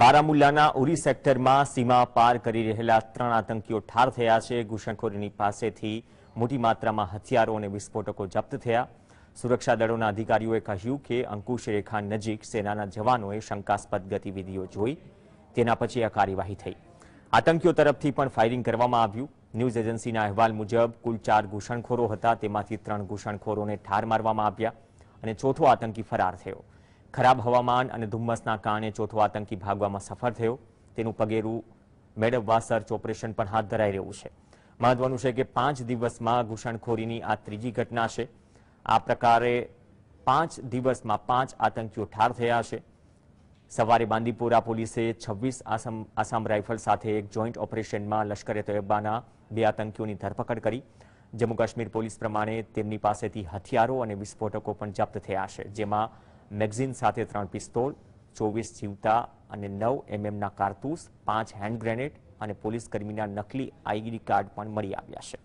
બારામુલ્યાના ઉરી સેક્ટરમાં સીમા પાર કરી રહેલા 3 આતંકીઓ ઠાર થયા છે ઘુષણખોરીની પાસેથી મોટી માત્રામાં હથિયારો અને વિસ્ફોટકો જપ્ત થયા સુરક્ષા દળોના અધિકારીઓએ કહ્યું કે अंकુશ રેખાન નજીક સેનાના જવાનોએ શંકાસ્પદ ગતિવિધિઓ જોઈ તેના પછી આકરીવાહી થઈ આતંક્યો તરફથી પણ ફાયરિંગ કરવામાં આવ્યું ન્યૂઝ એજન્સીના અહેવાલ મુજબ કુલ 4 ઘુષણખોરો હતા તેમાંથી 3 ઘુષણખોરોને ઠાર મારવામાં આવ્યા અને ચોથો આતંકી ફરાર થયો ખરાબ હવામાન અને ધુમ્મસના કારણે ચોથો આતંકી ભાગવામાં સફર થયો તેનું પગેરું મેડવ વોચ સર્ચ ઓપરેશન પર હાથ ધરી રહ્યું છે મહાવાનું છે કે 5 દિવસમાં ઘોષણખોરીની આ ત્રીજી ઘટના છે આ प्रकारे 5 દિવસમાં 5 આતંક્યો ઠાર થયા છે સવારી બાંદીપુરા પોલીસે 26 આસામ રાઇફલ સાથે એક જોઈન્ટ ઓપરેશનમાં લશ્કરે તોબાના બે આતંક્યોની ધરપકડ કરી જम्मू-કાશ્મીર પોલીસ પ્રમાણે તેમની પાસેથી હથિયારો અને વિસ્ફોટકો પણ જપ્ત થયા છે જેમાં મેગઝીન સાથે ત્રણ પિસ્તોલ ચોવીસ જીવતા અને નવ એમએમના કારતૂસ પાંચ હેન્ડ ગ્રેનેડ અને પોલીસ કર્મીના નકલી આઈડી કાર્ડ પણ મળી આવ્યા છે